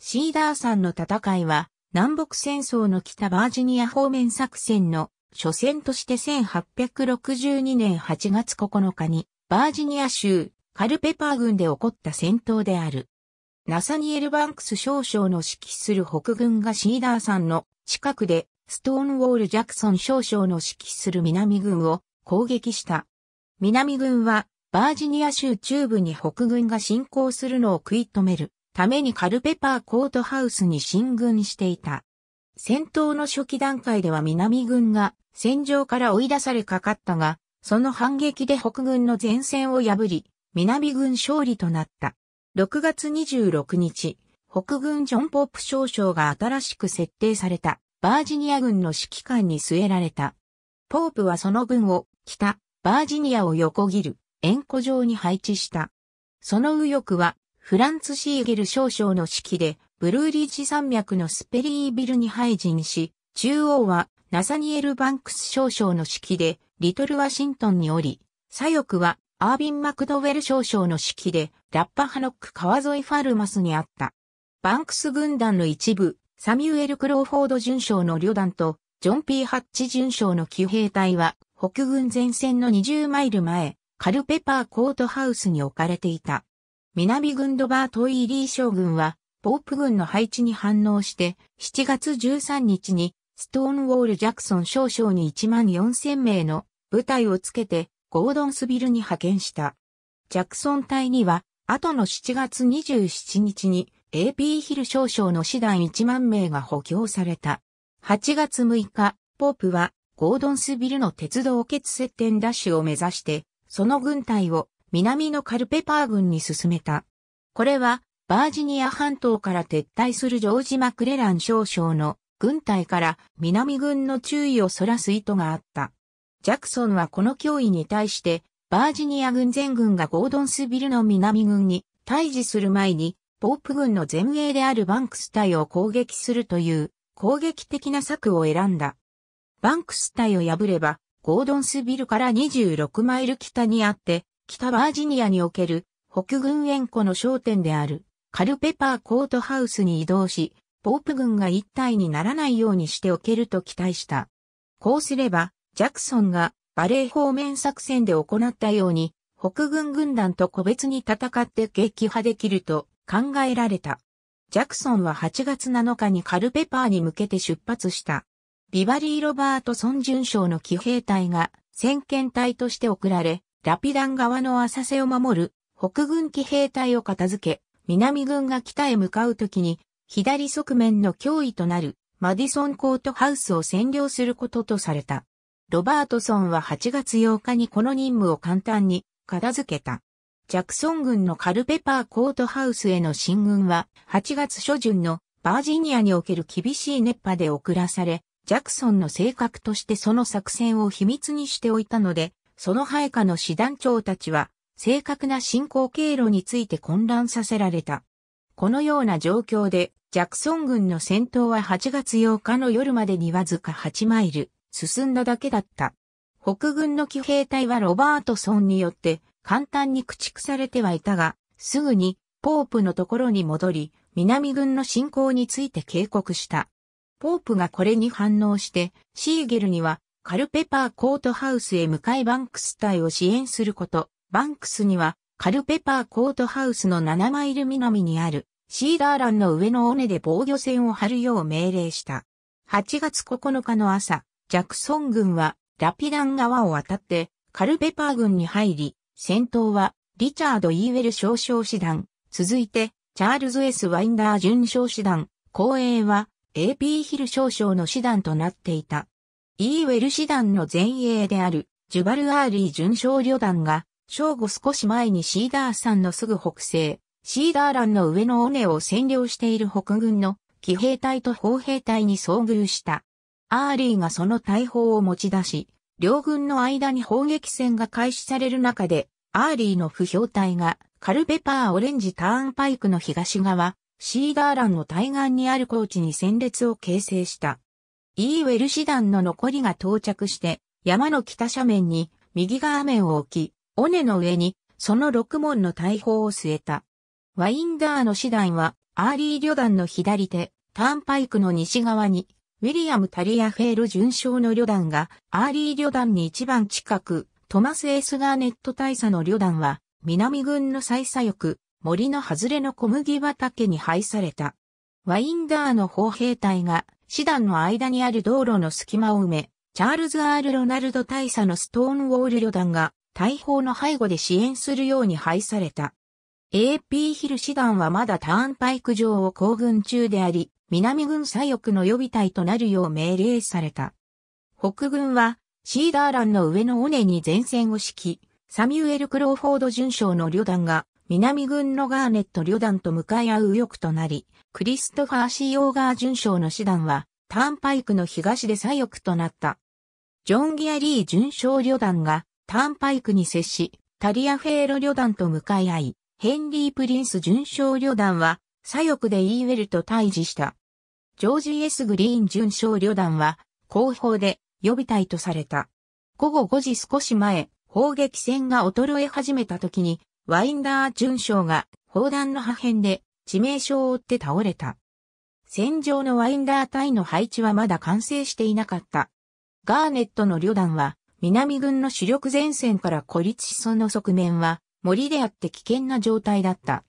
シーダーさんの戦いは、南北戦争の北バージニア方面作戦の初戦として1862年8月9日に、バージニア州カルペパー軍で起こった戦闘である。ナサニエル・バンクス少将の指揮する北軍がシーダーさんの近くで、ストーンウォール・ジャクソン少将の指揮する南軍を攻撃した。南軍は、バージニア州中部に北軍が侵攻するのを食い止める。ためにカルペパーコートハウスに進軍していた。戦闘の初期段階では南軍が戦場から追い出されかかったが、その反撃で北軍の前線を破り、南軍勝利となった。6月26日、北軍ジョン・ポップ少将が新しく設定されたバージニア軍の指揮官に据えられた。ポープはその軍を北バージニアを横切る円弧状に配置した。その右翼はフランツ・シーゲル少将の指揮で、ブルーリージ山脈のスペリービルに配陣し、中央はナサニエル・バンクス少将の指揮で、リトル・ワシントンにおり、左翼はアービン・マクドウェル少将の指揮で、ラッパハノック川沿いファルマスにあった。バンクス軍団の一部、サミュエル・クローフォード巡将の旅団と、ジョン・ P・ ハッチ巡将の騎兵隊は、北軍前線の20マイル前、カルペパーコートハウスに置かれていた。南軍ドバートイーリー将軍は、ポープ軍の配置に反応して、7月13日に、ストーンウォール・ジャクソン少将に1万4000名の部隊をつけて、ゴードンスビルに派遣した。ジャクソン隊には、後の7月27日に、AP ヒル少将の師団1万名が補強された。8月6日、ポープは、ゴードンスビルの鉄道決接点ダッシュを目指して、その軍隊を南のカルペパー軍に進めた。これは、バージニア半島から撤退するジョージ・マクレラン少将の軍隊から南軍の注意をそらす意図があった。ジャクソンはこの脅威に対して、バージニア軍全軍がゴードンスビルの南軍に対峙する前に、ポープ軍の前衛であるバンクス隊を攻撃するという攻撃的な策を選んだ。バンクス隊を破れば、ゴードンスビルから26マイル北にあって、北バージニアにおける北軍援護の商店であるカルペパーコートハウスに移動し、ポープ軍が一体にならないようにしておけると期待した。こうすれば、ジャクソンがバレー方面作戦で行ったように、北軍軍団と個別に戦って撃破できると考えられた。ジャクソンは8月7日にカルペパーに向けて出発した。ビバリー・ロバートソン准将の騎兵隊が先遣隊として送られ、ラピダン側の浅瀬を守る北軍機兵隊を片付け、南軍が北へ向かうときに、左側面の脅威となるマディソンコートハウスを占領することとされた。ロバートソンは8月8日にこの任務を簡単に片付けた。ジャクソン軍のカルペパーコートハウスへの進軍は8月初旬のバージニアにおける厳しい熱波で遅らされ、ジャクソンの性格としてその作戦を秘密にしておいたので、その配下の師団長たちは、正確な進行経路について混乱させられた。このような状況で、ジャクソン軍の戦闘は8月8日の夜までにわずか8マイル進んだだけだった。北軍の騎兵隊はロバートソンによって簡単に駆逐されてはいたが、すぐにポープのところに戻り、南軍の進行について警告した。ポープがこれに反応して、シーゲルにはカルペパーコートハウスへ向かいバンクス隊を支援すること。バンクスには、カルペパーコートハウスの7マイル南にある、シーダーランの上の尾根で防御線を張るよう命令した。8月9日の朝、ジャクソン軍は、ラピダン川を渡って、カルペパー軍に入り、戦闘は、リチャード・イーウェル少将師団、続いて、チャールズ・エス・ワインダー準将師団、後衛は、AP ヒル少将の師団となっていた。イーウェル師団の前衛である、ジュバルアーリー巡将旅団が、正午少し前にシーダー山のすぐ北西、シーダーランの上の尾根を占領している北軍の騎兵隊と砲兵隊に遭遇した。アーリーがその大砲を持ち出し、両軍の間に砲撃戦が開始される中で、アーリーの不評隊がカルベパーオレンジターンパイクの東側、シーダーランの対岸にある高地に戦列を形成した。イーウェル師団の残りが到着して、山の北斜面に右側面を置き、尾根の上にその六門の大砲を据えた。ワインダーの師団は、アーリー旅団の左手、ターンパイクの西側に、ウィリアム・タリアフェール巡将の旅団が、アーリー旅団に一番近く、トマス・エースガーネット大佐の旅団は、南軍の最左翼、森の外れの小麦畑に配された。ワインダーの砲兵隊が師団の間にある道路の隙間を埋め、チャールズ・アール・ロナルド大佐のストーンウォール旅団が大砲の背後で支援するように配された。AP ヒル師団はまだターンパイク上を行軍中であり、南軍左翼の予備隊となるよう命令された。北軍は、シーダーランの上の尾根に前線を敷き、サミュエル・クローフォード准将の旅団が南軍のガーネット旅団と向かい合う右翼となり、クリストファー・シー・オーガー巡将の師団は、ターンパイクの東で左翼となった。ジョン・ギアリー巡将旅団が、ターンパイクに接し、タリアフェーロ旅団と向かい合い、ヘンリー・プリンス巡将旅団は、左翼でイーウェルと対峙した。ジョージ・エス・グリーン巡将旅団は、後方で予備隊とされた。午後5時少し前、砲撃戦が衰え始めた時に、ワインダー准将が砲弾の破片で致命傷を負って倒れた。戦場のワインダー隊の配置はまだ完成していなかった。ガーネットの旅団は南軍の主力前線から孤立しその側面は森であって危険な状態だった。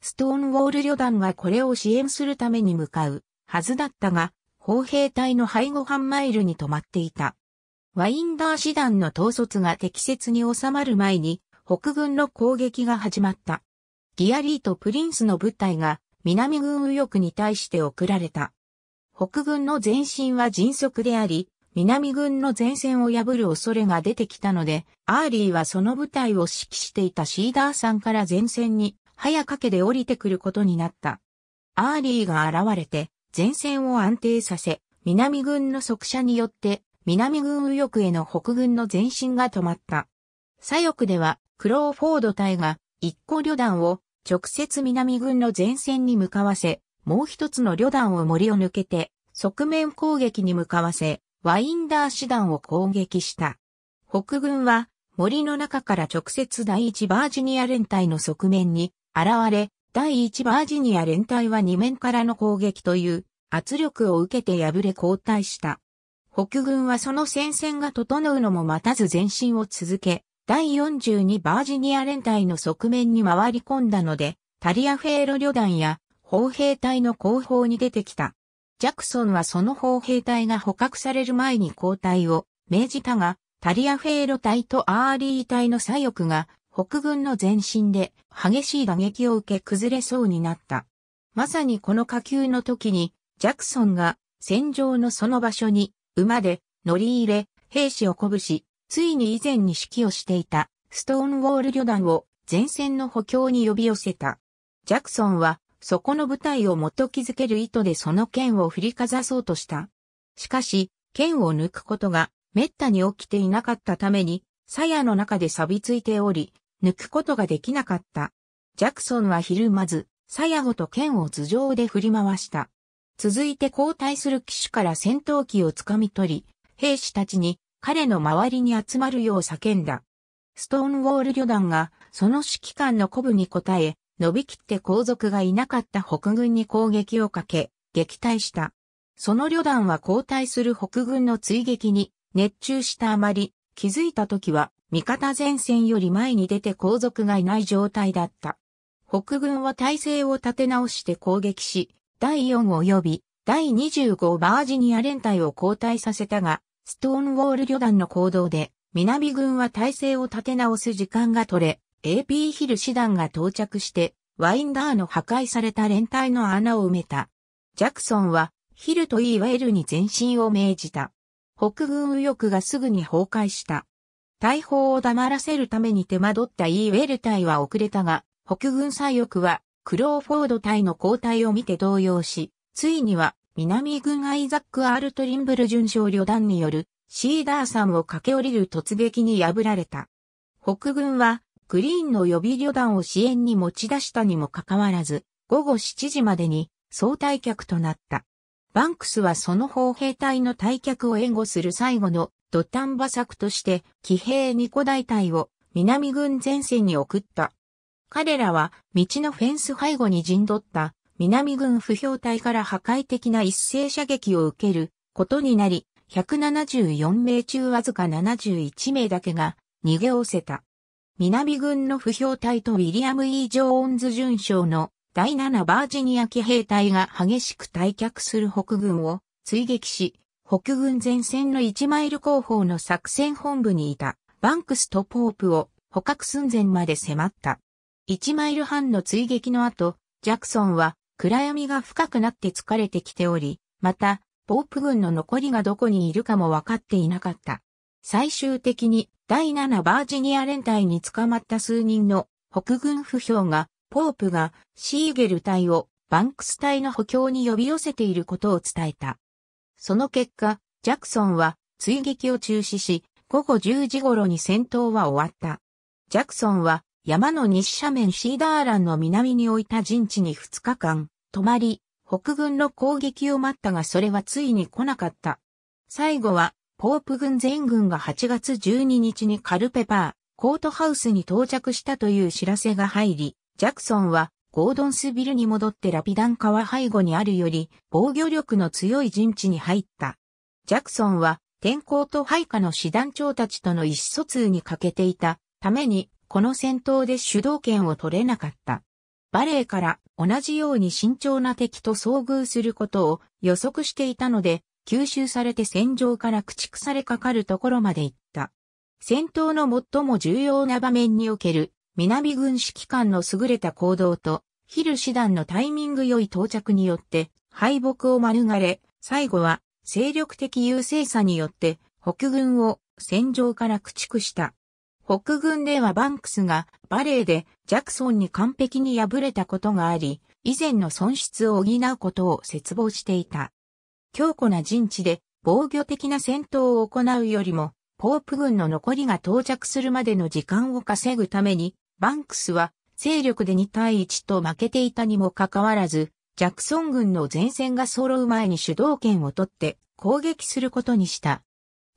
ストーンウォール旅団がこれを支援するために向かうはずだったが、砲兵隊の背後半マイルに止まっていた。ワインダー師団の統率が適切に収まる前に北軍の攻撃が始まった。ギアリーとプリンスの部隊が南軍右翼に対して送られた。北軍の前進は迅速であり、南軍の前線を破る恐れが出てきたので、アーリーはその部隊を指揮していたシーダーさんから前線に早かけで降りてくることになった。アーリーが現れて前線を安定させ、南軍の速射によって南軍右翼への北軍の前進が止まった。左翼ではクローフォード隊が一個旅団を直接南軍の前線に向かわせ、もう一つの旅団を森を抜けて側面攻撃に向かわせ、ワインダー師団を攻撃した。北軍は森の中から直接第1バージニア連隊の側面に現れ、第1バージニア連隊は2面からの攻撃という圧力を受けて敗れ後退した。北軍はその戦線が整うのも待たず前進を続け、第42バージニア連隊の側面に回り込んだので、タリアフェーロ旅団や砲兵隊の後方に出てきた。ジャクソンはその砲兵隊が捕獲される前に交代を命じたが、タリアフェーロ隊とアーリー隊の左翼が北軍の前進で激しい打撃を受け崩れそうになった。まさにこの下級の時に、ジャクソンが戦場のその場所に馬で乗り入れ、兵士を鼓舞し、ついに以前に指揮をしていたストーンウォール旅団を前線の補強に呼び寄せた。ジャクソンは、そこの部隊を元気づける意図でその剣を振りかざそうとした。しかし、剣を抜くことが滅多に起きていなかったために、鞘の中で錆びついており、抜くことができなかった。ジャクソンはひるまず、鞘ごと剣を頭上で振り回した。続いて交代する騎手から戦闘機をつかみ取り、兵士たちに彼の周りに集まるよう叫んだ。ストーンウォール旅団がその指揮官の鼓舞に応え、伸びきって皇族がいなかった北軍に攻撃をかけ、撃退した。その旅団は交代する北軍の追撃に熱中したあまり、気づいた時は味方前線より前に出て皇族がいない状態だった。北軍は体勢を立て直して攻撃し、第4及び第25バージニア連隊を交代させたが、ストーンウォール旅団の行動で、南軍は体制を立て直す時間が取れ、AP ヒル師団が到着して、ワインダーの破壊された連帯の穴を埋めた。ジャクソンは、ヒルとイーウェルに前進を命じた。北軍右翼がすぐに崩壊した。大砲を黙らせるために手間取ったイーウェル隊は遅れたが、北軍左翼は、クローフォード隊の交代を見て動揺し、ついには南軍アイザック・アールトリンブル巡将旅団によるシーダー山を駆け下りる突撃に破られた。北軍はグリーンの予備旅団を支援に持ち出したにもかかわらず、午後7時までに総退却となった。バンクスはその砲兵隊の退却を援護する最後の土壇場策として騎兵二個大隊を南軍前線に送った。彼らは道のフェンス背後に陣取った南軍不評隊から破壊的な一斉射撃を受けることになり、174名中わずか71名だけが逃げ押せた。南軍の不評隊とウィリアム・ E・ ジョーンズ巡将の第7バージニア騎兵隊が激しく退却する北軍を追撃し、北軍前線の1マイル後方の作戦本部にいたバンクスとポープを捕獲寸前まで迫った。1マイル半の追撃の後、ジャクソンは暗闇が深くなって疲れてきており、また、ポープ軍の残りがどこにいるかも分かっていなかった。最終的に第7バージニア連隊に捕まった数人の北軍不評が、ポープがシーゲル隊をバンクス隊の補強に呼び寄せていることを伝えた。その結果、ジャクソンは追撃を中止し、午後10時頃に戦闘は終わった。ジャクソンは山の西斜面シーダーランの南に置いた陣地に2日間、泊まり、北軍の攻撃を待ったがそれはついに来なかった。最後は、ポープ軍全軍が8月12日にカルペパー、コートハウスに到着したという知らせが入り、ジャクソンはゴードンスビルに戻ってラピダン川背後にあるより防御力の強い陣地に入った。ジャクソンは天候と配下の師団長たちとの意思疎通に欠けていたためにこの戦闘で主導権を取れなかった。バレーから同じように慎重な敵と遭遇することを予測していたので、吸収されて戦場から駆逐されかかるところまで行った。戦闘の最も重要な場面における南軍指揮官の優れた行動と、ヒル師団のタイミング良い到着によって敗北を免れ、最後は精力的優勢さによって北軍を戦場から駆逐した。北軍ではバンクスがバレーでジャクソンに完璧に敗れたことがあり、以前の損失を補うことを絶望していた。強固な陣地で防御的な戦闘を行うよりも、ポープ軍の残りが到着するまでの時間を稼ぐために、バンクスは勢力で2対1と負けていたにもかかわらず、ジャクソン軍の前線が揃う前に主導権を取って攻撃することにした。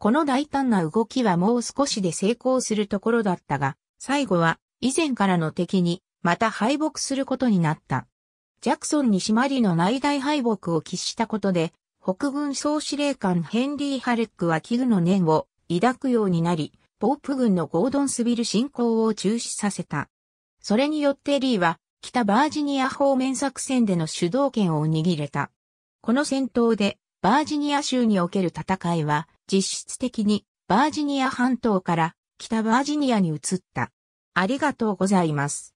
この大胆な動きはもう少しで成功するところだったが、最後は以前からの敵にまた敗北することになった。ジャクソンに締まりの内大敗北を喫したことで、北軍総司令官ヘンリー・ハルックは危惧の念を抱くようになり、ポープ軍のゴードンスビル侵攻を中止させた。それによってリーは北バージニア方面作戦での主導権を握れた。この戦闘でバージニア州における戦いは実質的にバージニア半島から北バージニアに移った。ありがとうございます。